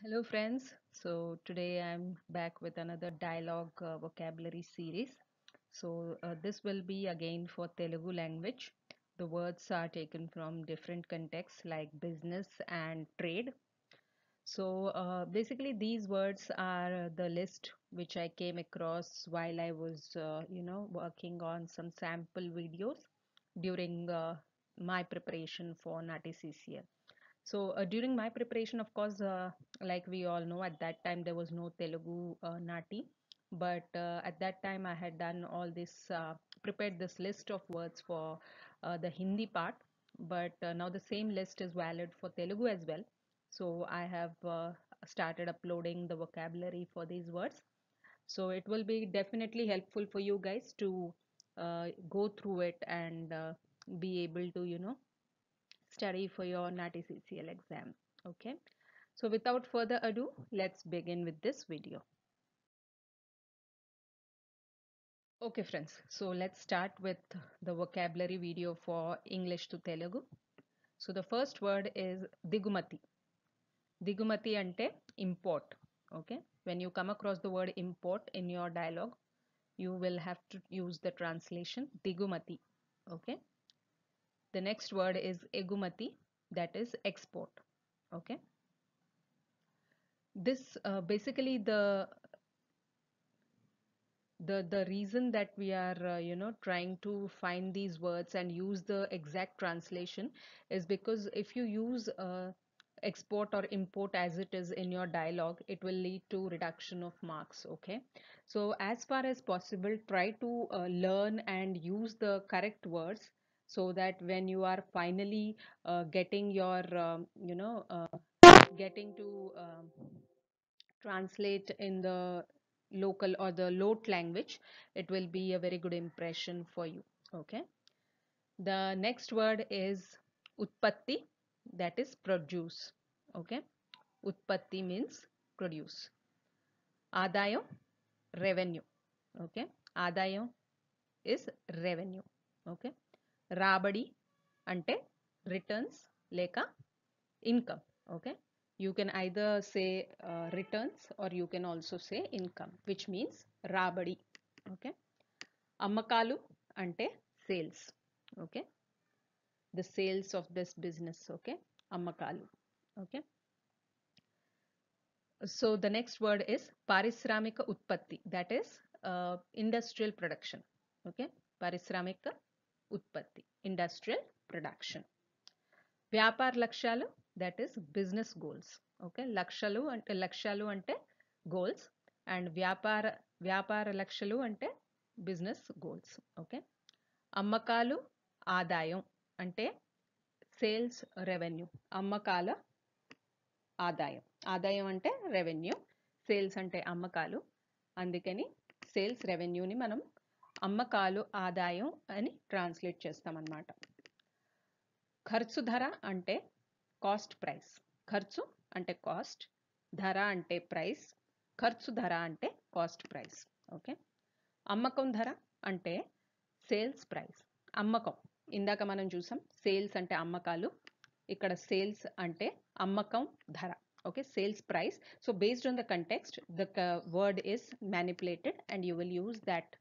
Hello friends, so today I'm back with another dialogue uh, vocabulary series. So uh, this will be again for Telugu language. The words are taken from different contexts like business and trade. So uh, basically these words are the list which I came across while I was uh, you know working on some sample videos during uh, my preparation for NATICCL. So uh, during my preparation, of course, uh, like we all know, at that time there was no Telugu uh, Nati, but uh, at that time I had done all this, uh, prepared this list of words for uh, the Hindi part. But now the same list is valid for Telugu as well. So I have started uploading the vocabulary for these words. So it will be definitely helpful for you guys to go through it and be able to, you know, study for your CCL exam. Okay. So without further ado, let's begin with this video. Okay friends, so let's start with the vocabulary video for English to Telugu. So the first word is digumati. Digumati ante import. Okay, when you come across the word import in your dialogue, you will have to use the translation digumati. Okay, the next word is egumati that is export. Okay. This uh, basically the the the reason that we are uh, you know trying to find these words and use the exact translation is because if you use uh, export or import as it is in your dialog it will lead to reduction of marks okay so as far as possible try to uh, learn and use the correct words so that when you are finally uh, getting your um, you know uh, getting to um, translate in the local or the lot language it will be a very good impression for you okay the next word is utpatti that is produce okay utpatti means produce adayam revenue okay adayam is revenue okay రాబడి అంటే returns లేక income okay you can either say returns or you can also say income which means రాబడి okay అమ్మకాలు అంటే sales okay the sales of this business okay అమ్మకాలు okay so the next word is పారిశ్రామిక ఉత్పత్తి that is industrial production okay పారిశ్రామిక ఉత్పత్తి industrial production వ్యాపార లక్ష్యాలు that is business goals okay లక్షలు అంటే లక్ష్యాలు అంటే గోల్స్ అండ్ వ్యాపార వ్యాపార లక్ష్యాలు అంటే బిజినెస్ గోల్స్ ఓకే అమ్మకాలు ఆదాయం అంటే సేల్స్ రెవెన్యూ అమ్మకాల ఆదాయం ఆదాయం అంటే రెవెన్యూ సేల్స్ అంటే అమ్మకాలు అందుకని సేల్స్ రెవెన్యూని మనం అమ్మకాలు ఆదాయం అని ట్రాన్స్లేట్ చేస్తామన్నమాట ఖర్చు ధర అంటే కాస్ట్ ప్రైస్ ఖర్చు అంటే కాస్ట్ ధర అంటే ప్రైస్ ఖర్చు ధర అంటే కాస్ట్ ప్రైస్ ఓకే అమ్మకం ధర అంటే సేల్స్ ప్రైస్ అమ్మకం ఇందాక మనం చూసాం సేల్స్ అంటే అమ్మకాలు ఇక్కడ సేల్స్ అంటే అమ్మకం ధర okay sales price so based on the context the word is manipulated and you will use that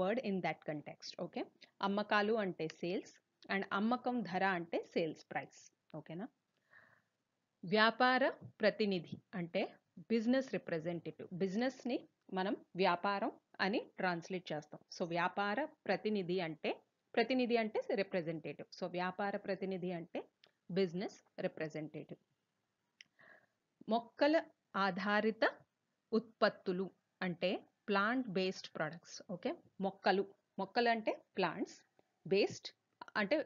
word in that context okay అమ్మకాలు అంటే సేల్స్ అండ్ అమ్మకం ధర అంటే సేల్స్ ప్రైస్ ఓకేనా వ్యాపార ప్రతినిధి అంటే బిజినెస్ రిప్రజెంటేటివ్ బిజినెస్ని మనం వ్యాపారం అని ట్రాన్స్లేట్ చేస్తాం సో వ్యాపార ప్రతినిధి అంటే ప్రతినిధి అంటే రిప్రజెంటేటివ్ సో వ్యాపార ప్రతినిధి అంటే బిజినెస్ రిప్రజెంటేటివ్ మొక్కల ఆధారిత ఉత్పత్తులు అంటే ప్లాంట్ బేస్డ్ ప్రొడక్ట్స్ ఓకే మొక్కలు మొక్కలు అంటే ప్లాంట్స్ బేస్డ్ అంటే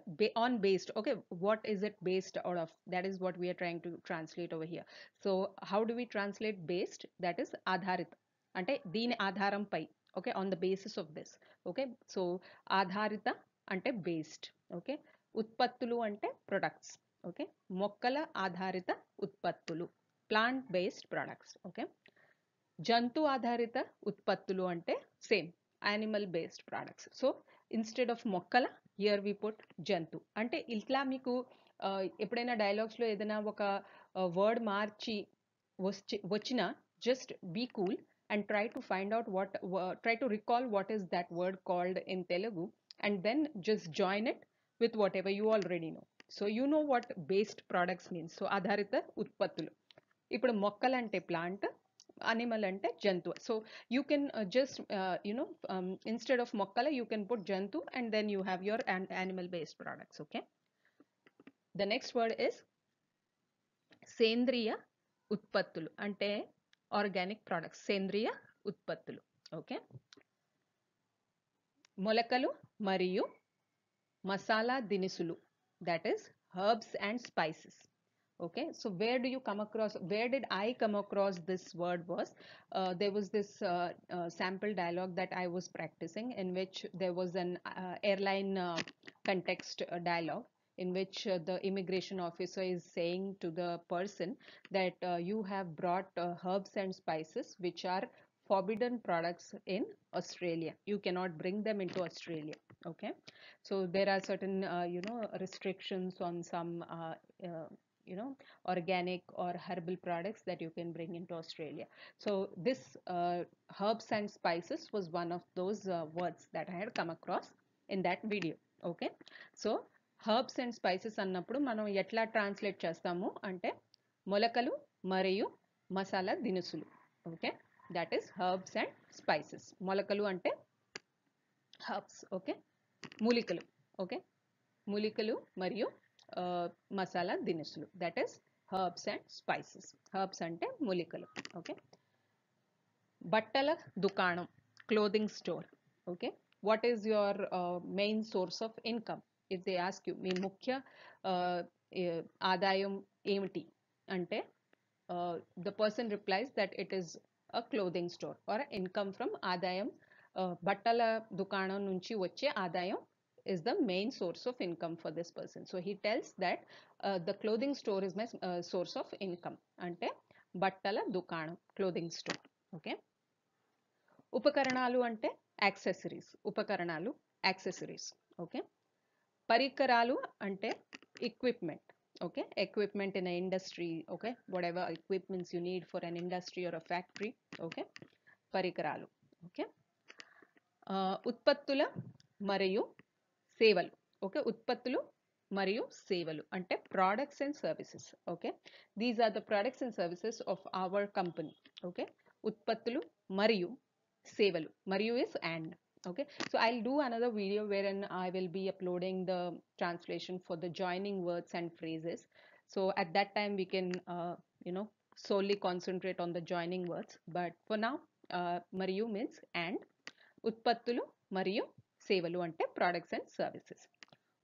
on based okay what is it based out of that is what we're trying to translate over here so how do we translate based that is ఆధారిత అంటే దీని ఆధారంపై okay on the basis of this okay so ఆధారిత అంటే based okay ఉత్పత్తులు అంటే products okay మొక్కల ఆధారిత ఉత్పత్తులు ప్లాంట్ బేస్డ్ ప్రొడక్ట్స్ ఓకే జంతు ఆధారిత ఉత్పత్తులు అంటే same animal based products so instead of మొక్కల ఇయర్ వి పుట్ జంతు అంటే ఇట్లా మీకు ఎప్పుడైనా డైలాగ్స్లో ఏదైనా ఒక వర్డ్ మార్చి వచ్చి వచ్చిన just be cool and try to find out what try to recall what is that word called in Telugu and then just join it with whatever you already know so you know what based products means so ఆధారిత ఉత్పత్తులు ఇప్పుడు మొక్కలంటే plant animal అంటే jantu so you can uh, just uh, you know um, instead of mokkala you can put jantu and then you have your an animal based products okay the next word is సేంద్రియ ఉత్పత్తులు అంటే organic products సేంద్రియ ఉత్పత్తులు okay మొలకలు మరియు మసాలా దినుసులు that is herbs and spices okay so where do you come across where did i come across this word was uh, there was this uh, uh, sample dialogue that i was practicing in which there was an uh, airline uh, context uh, dialogue in which the immigration officer is saying to the person that you have brought herbs and spices which are forbidden products in australia you cannot bring them into australia okay so there are certain you know restrictions on some you know organic or herbal products that you can bring into australia so this uh, herbs and spices was one of those uh, words that i had come across in that video okay so herbs and spices అన్నప్పుడు మనం ఎట్లా translate చేస్తాము అంటే మొలకలు మరియు మసాలా దినుసులు okay that is herbs and spices మొలకలు అంటే హర్బ్స్ ఓకే మూలికలు ఓకే మూలికలు మరియు మసాలా దినుసులు that is herbs and spices herbs అంటే మూలికలు ఓకే బట్టల దుకాణం clothing store okay what is your main source of income if they ask you మీ ముఖ్య ఆదాయం ఏమిటి అంటే the person replies that it is a clothing store or income from ఆదాయం బట్టల దుకాణం నుంచి వచ్చే ఆదాయం is the main source of income for this person so he tells that uh, the clothing store is my uh, source of income Ante battala dukaan clothing store. Okay. Upakaranalu ante accessories. Upakaranalu accessories. Okay. పరికరాలు ante equipment okay equipment in an industry okay whatever equipments you need for an industry or a factory okay okay. Uh, utpattula మరియు సేవలు okay ఉత్పత్తులు మరియు సేవలు అంటే products and services okay these are the products and services of our company okay ఉత్పత్తులు మరియు సేవలు మరియు is and okay so I will do another video where and I will be uploading the translation for the joining words and phrases so at that time we can you know solely concentrate on the joining words but for నా మరియు means and ఉత్పత్తులు మరియు సేవలు అంటే products and services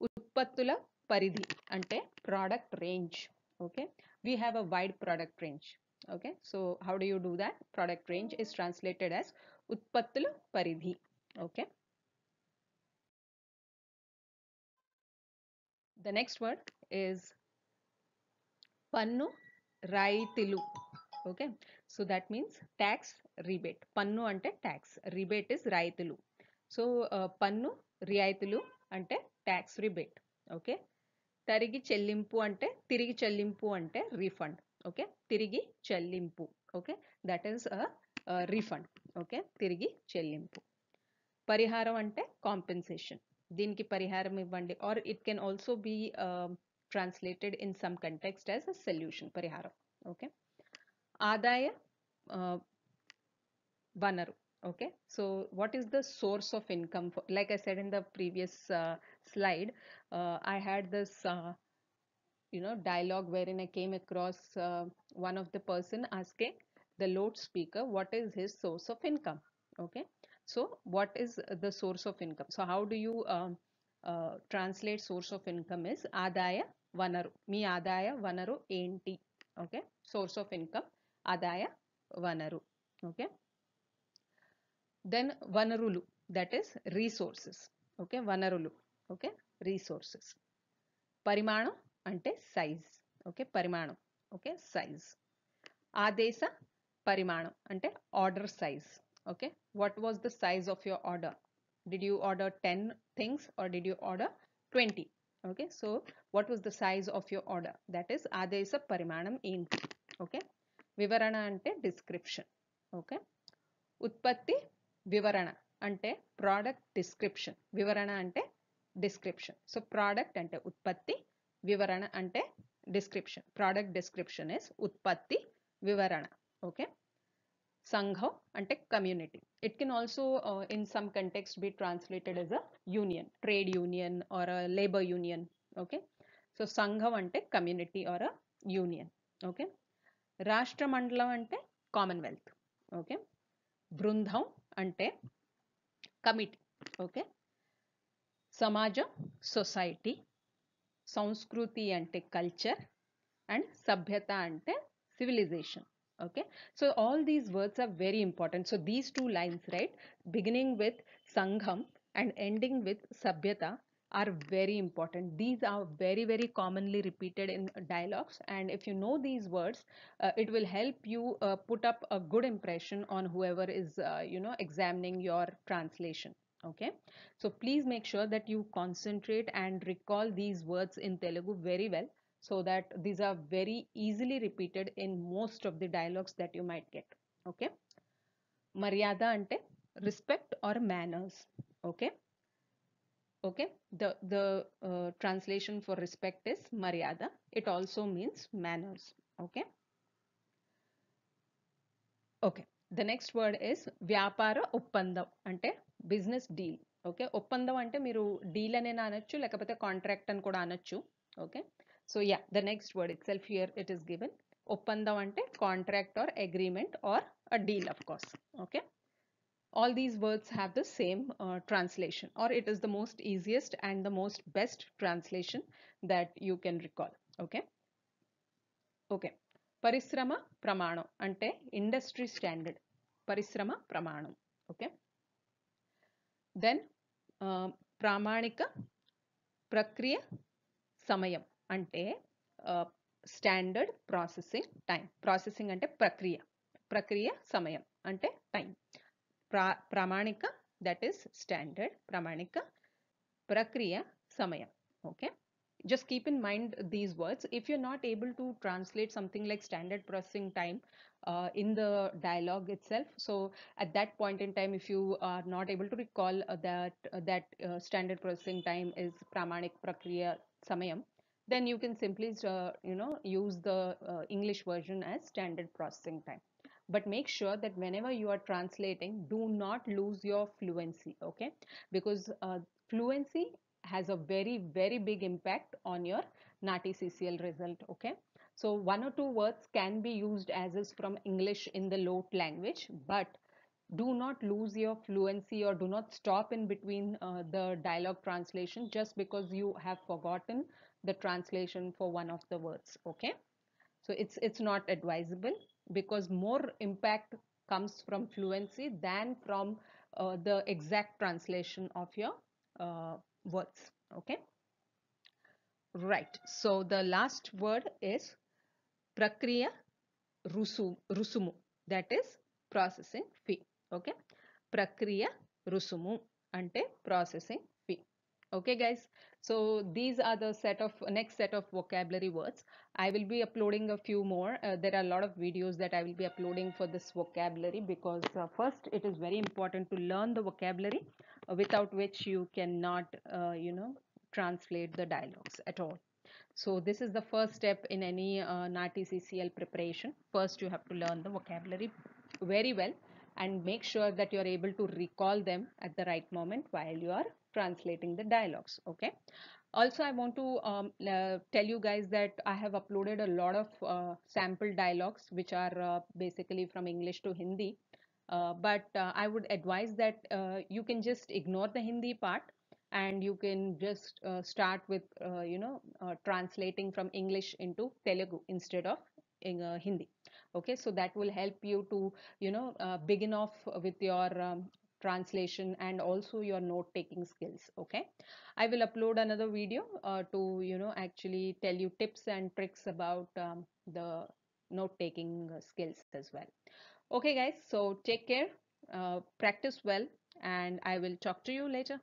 ఉత్పత్తుల పరిధి అంటే product range okay we have a wide product range okay so how do you do that product range is translated as ఉత్పత్తుల పరిధి okay the next word is పన్ను రైతులు okay so that means tax rebate పన్ను అంటే tax rebate is raitilu. So పన్ను రియాయితులు అంటే tax rebate okay తరిగి చెల్లింపు అంటే తిరిగి చెల్లింపు అంటే రీఫండ్ ఓకే తిరిగి చెల్లింపు okay that is refund okay తిరిగి చెల్లింపు పరిహారం అంటే కాంపెన్సేషన్ దీనికి పరిహారం ఇవ్వండి or it can also be translated in some context as a solution పరిహారం ఓకే ఆదాయ వనరు okay so what is the source of income for, like i said in the previous uh, slide uh, i had this uh, you know dialogue wherein i came across uh, one of the person asking the load speaker what is his source of income okay so what is the source of income so how do you um, uh, translate source of income is adaya vanaru mi adaya vanaru enti okay source of income adaya vanaru okay then వనరులు that is resources okay వనరులు okay resources పరిమాణం అంటే size okay పరిమాణం okay size ఆదేశ పరిమాణం అంటే order size okay what was the size of your order did you order ten things or did you order twenty okay so what was the size of your order that is ఆదేశ పరిమాణం ఏంటి okay వివరణ అంటే description okay ఉత్పత్తి వివరణ అంటే product description వివరణ అంటే డిస్క్రిప్షన్ సో ప్రోడక్ట్ అంటే ఉత్పత్తి వివరణ అంటే డిస్క్రిప్షన్ ప్రోడక్ట్ డిస్క్రిప్షన్ ఇస్ ఉత్పత్తి వివరణ ఓకే సంఘం అంటే community it can also in some context be translated as a union trade union or a labour union okay so సంఘం అంటే community or a union okay రాష్ట్ర మండలం అంటే కామన్వెల్త్ ఓకే బృందం అంటే కమిటీ ఓకే సమాజం సొసైటీ సంస్కృతి అంటే కల్చర్ అండ్ సభ్యత అంటే civilization okay so all these words are very important so these two lines right beginning with సంఘం అండ్ ఎండింగ్ విత్ సభ్యత are very important. These are very, very commonly repeated in dialogues. And if you know these words, uh, it will help you uh, put up a good impression on whoever is, uh, you know, examining your translation. Okay. So please make sure that you concentrate and recall these words in Telugu very well so that these are very easily repeated in most of the dialogues that you might get. Okay. Maryada ante respect or manners. Okay. Okay the the translation for respect is మర్యాద it also means manners okay okay the next word is వ్యాపార ఒప్పందం అంటే business deal okay ఒప్పందం అంటే మీరు deal అనేనా అనొచ్చు లేకపోతే contract అని కూడా అనొచ్చు okay so yeah the next word itself here it is given ఒప్పందం అంటే contract or agreement or deal of course okay all these words have the same uh, translation or it is the most easiest and the most best translation that you can recall okay okay parisrama pramano ante industry standard parisrama pramano. okay then uh, pramanika prakriya samayam ante uh, standard processing time processing ante prakriya prakriya samayam ante time pramanika that is standard pramanika prakriya samaya okay just keep in mind these words if you're not able to translate something like standard processing time uh, in the dialogue itself so at that point in time if you are not able to recall uh, that uh, that uh, standard processing time is pramanik prakriya samayam then you can simply uh, you know use the uh, english version as standard processing time but make sure that whenever you are translating do not lose your fluency okay because uh, fluency has a very very big impact on your nati ccl result okay so one or two words can be used as is from english in the lot language but do not lose your fluency or do not stop in between uh, the dialogue translation just because you have forgotten the translation for one of the words okay so it's it's not advisable because more impact comes from fluency than from uh, the exact translation of your uh, words okay right so the last word is prakriya rusu, rusumu that is processing fee okay prakriya rusumu అంటే processing okay guys so these are the set of next set of vocabulary words i will be uploading a few more uh, there are a lot of videos that i will be uploading for this vocabulary because uh, first it is very important to learn the vocabulary uh, without which you cannot uh, you know translate the dialogues at all so this is the first step in any uh, ccl preparation first you have to learn the vocabulary very well and make sure that you are able to recall them at the right moment while you are translating the dialogues okay also i want to um, uh, tell you guys that i have uploaded a lot of uh, sample dialogues which are uh, basically from english to hindi uh, but uh, i would advise that uh, you can just ignore the hindi part and you can just start with you know translating from english into telugu instead of in, hindi okay so that will help you to you know begin off with your um, translation and also your note taking skills okay i will upload another video uh, to you know actually tell you tips and tricks about um, the note taking skills as well okay guys so take care uh, practice well and i will talk to you later